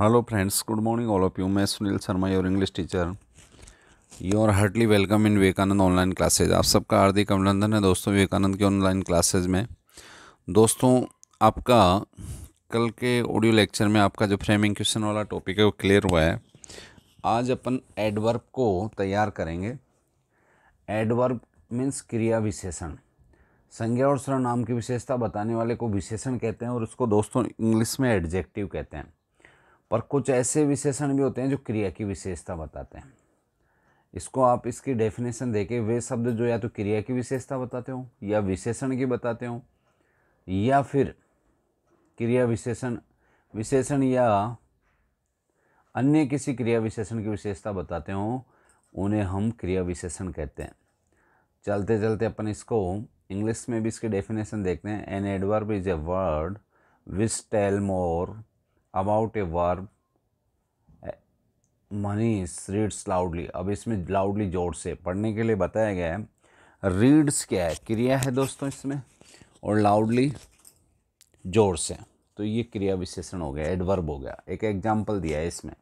hello friends good morning all of you मैं Sunil Sharma your English teacher you are heartly welcome in Vivekananda online classes आप सबका हार्दिक अभिनंदन है दोस्तों विवेकानंद के ऑनलाइन क्लासेज में दोस्तों आपका कल के ऑडियो लेक्चर में आपका जो फ्रेमिंग क्वेश्चन वाला टॉपिक है वो क्लियर हुआ है आज अपन एडवर्ब को तैयार करेंगे एडवर्ब मीन्स क्रिया विशेषण संज्ञा और सर्वनाम की विशेषता बताने वाले को विशेषण कहते हैं और उसको दोस्तों इंग्लिश में एडजेक्टिव कहते हैं पर कुछ ऐसे विशेषण भी होते हैं जो क्रिया की विशेषता बताते हैं इसको आप इसकी डेफिनेशन देखें वे शब्द जो या तो क्रिया की विशेषता बताते हो या विशेषण की बताते हो या फिर क्रिया विशेषण विशेषण या अन्य किसी क्रिया विशेषण की विशेषता बताते हो उन्हें हम क्रिया विशेषण कहते हैं चलते चलते अपन इसको इंग्लिश में भी इसकी डेफिनेशन देखते हैं an adverb is a word which tell more about a verb Mani reads loudly अब इसमें लाउडली जोर से पढ़ने के लिए बताया गया है रीड्स क्या है क्रिया है दोस्तों इसमें और लाउडली जोर से तो ये क्रिया विशेषण हो गया एडवर्ब हो गया एक एग्जाम्पल दिया है इसमें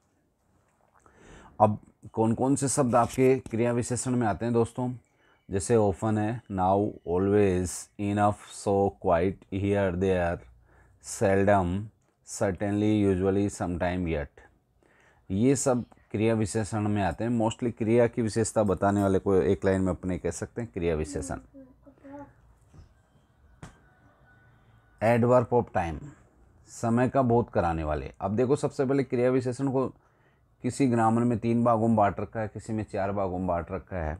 अब कौन कौन से शब्द आपके क्रिया विशेषण में आते हैं दोस्तों जैसे ओफन है now always enough so quite here there seldom certainly usually sometime yet ये सब क्रिया विशेषण में आते हैं मोस्टली क्रिया की विशेषता बताने वाले को एक लाइन में अपने कह सकते हैं क्रिया विशेषण एडवर्प ऑफ टाइम समय का बोध कराने वाले अब देखो सबसे पहले क्रिया विशेषण को किसी ग्रामर में तीन भागों में बांट रखा है किसी में चार भागों में बांट रखा है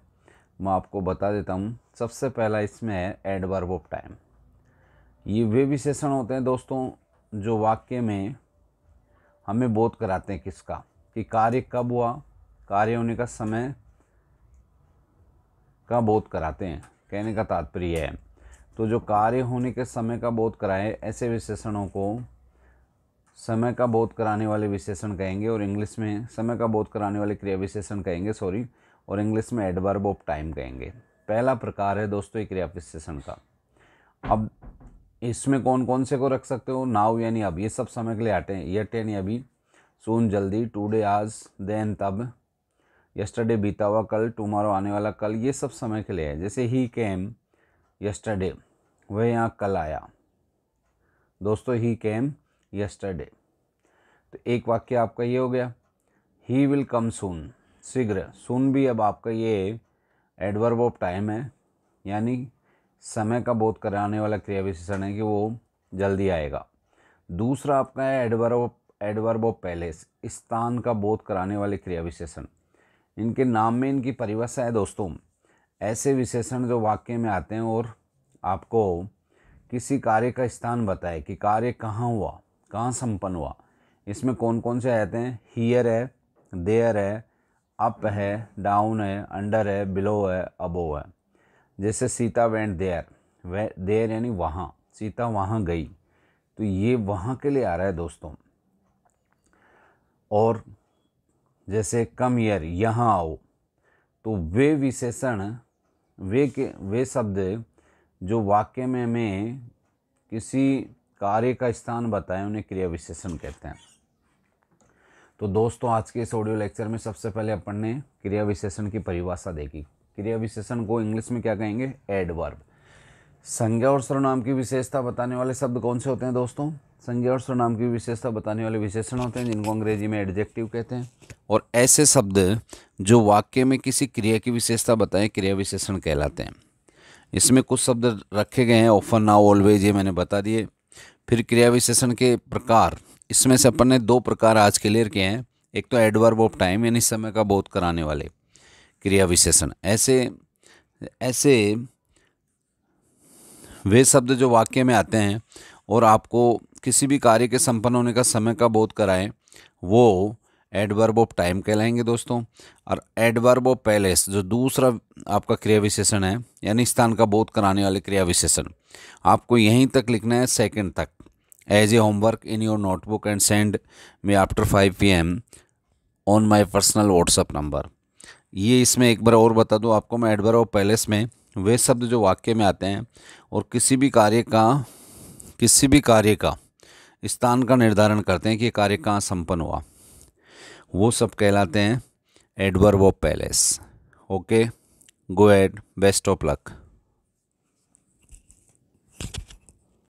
मैं आपको बता देता हूँ सबसे पहला इसमें है एडवर्ब ऑफ टाइम ये वे विशेषण होते हैं दोस्तों जो वाक्य में हमें बोध कराते हैं किसका कि कार्य कब हुआ कार्य होने का समय का बोध कराते हैं कहने का तात्पर्य है तो जो कार्य होने के समय का बोध कराए ऐसे विशेषणों को समय का बोध कराने वाले विशेषण कहेंगे और इंग्लिश में समय का बोध कराने वाले क्रिया विशेषण कहेंगे सॉरी और इंग्लिश में एडवर्ब ऑफ टाइम कहेंगे पहला प्रकार है दोस्तों क्रिया विशेषण का अब इसमें कौन कौन से को रख सकते हो नाव यानी अब ये सब समय के लिए आते हैं यट यानी अभी सोन जल्दी डे आज देन तब यस्टरडे बीता हुआ कल टुमारो आने वाला कल ये सब समय के लिए है जैसे ही कैम यस्टरडे वह यहाँ कल आया दोस्तों ही कैम यस्टरडे तो एक वाक्य आपका ये हो गया ही विल कम सुन शीघ्र सुन भी अब आपका ये एडवर्ब ऑफ टाइम है यानी समय का बोध कराने वाला क्रिया विशेषण है कि वो जल्दी आएगा दूसरा आपका है एडवर्ब एडवर्ब ऑफ पैलेस स्थान का बोध कराने वाले क्रिया विशेषण इनके नाम में इनकी परिभाषा है दोस्तों ऐसे विशेषण जो वाक्य में आते हैं और आपको किसी कार्य का स्थान बताए कि कार्य कहाँ हुआ कहाँ संपन्न हुआ इसमें कौन कौन से आते हैं हीयर है देयर है अप है डाउन है अंडर है बिलो है अबो है जैसे सीता वेंट देयर वे देयर यानी वहाँ सीता वहाँ गई तो ये वहाँ के लिए आ रहा है दोस्तों और जैसे कम ईयर यहाँ आओ तो वे विशेषण वे के वे शब्द जो वाक्य में हमें किसी कार्य का स्थान बताएं उन्हें क्रिया विशेषण कहते हैं तो दोस्तों आज के इस ऑडियो लेक्चर में सबसे पहले अपन ने क्रिया विशेषण की परिभाषा देखी क्रिया विशेषण को इंग्लिश में क्या कहेंगे एडवर्ब संज्ञा और सर्वनाम की विशेषता बताने वाले शब्द कौन से होते हैं दोस्तों संज्ञा और सर्वनाम की विशेषता बताने वाले विशेषण होते हैं जिनको अंग्रेजी में एडजेक्टिव कहते हैं और ऐसे शब्द जो वाक्य में किसी क्रिया की विशेषता बताएं क्रिया विशेषण कहलाते हैं इसमें कुछ शब्द रखे गए हैं ऑफर नाउ ऑलवेज ये मैंने बता दिए फिर क्रिया विशेषण के प्रकार इसमें से अपन ने दो प्रकार आज क्लियर किए हैं एक तो एडवर्ब ऑफ टाइम यानी समय का बोध कराने वाले क्रिया विशेषण ऐसे ऐसे वे शब्द जो वाक्य में आते हैं और आपको किसी भी कार्य के संपन्न होने का समय का बोध कराएं वो एडवर्ब ऑफ टाइम कहलाएंगे दोस्तों और एडवर्ब ऑफ पैलेस जो दूसरा आपका क्रिया विशेषण है यानी स्थान का बोध कराने वाले क्रिया विशेषण आपको यहीं तक लिखना है सेकंड तक as a homework in your notebook and send me after five p m on my personal WhatsApp number ये इसमें एक बार और बता दूँ आपको मैं एडवर ऑफ पैलेस में वे शब्द जो वाक्य में आते हैं और किसी भी कार्य का किसी भी कार्य का स्थान का निर्धारण करते हैं कि कार्य कहाँ संपन्न हुआ वो सब कहलाते हैं adverb of places okay go ahead best of luck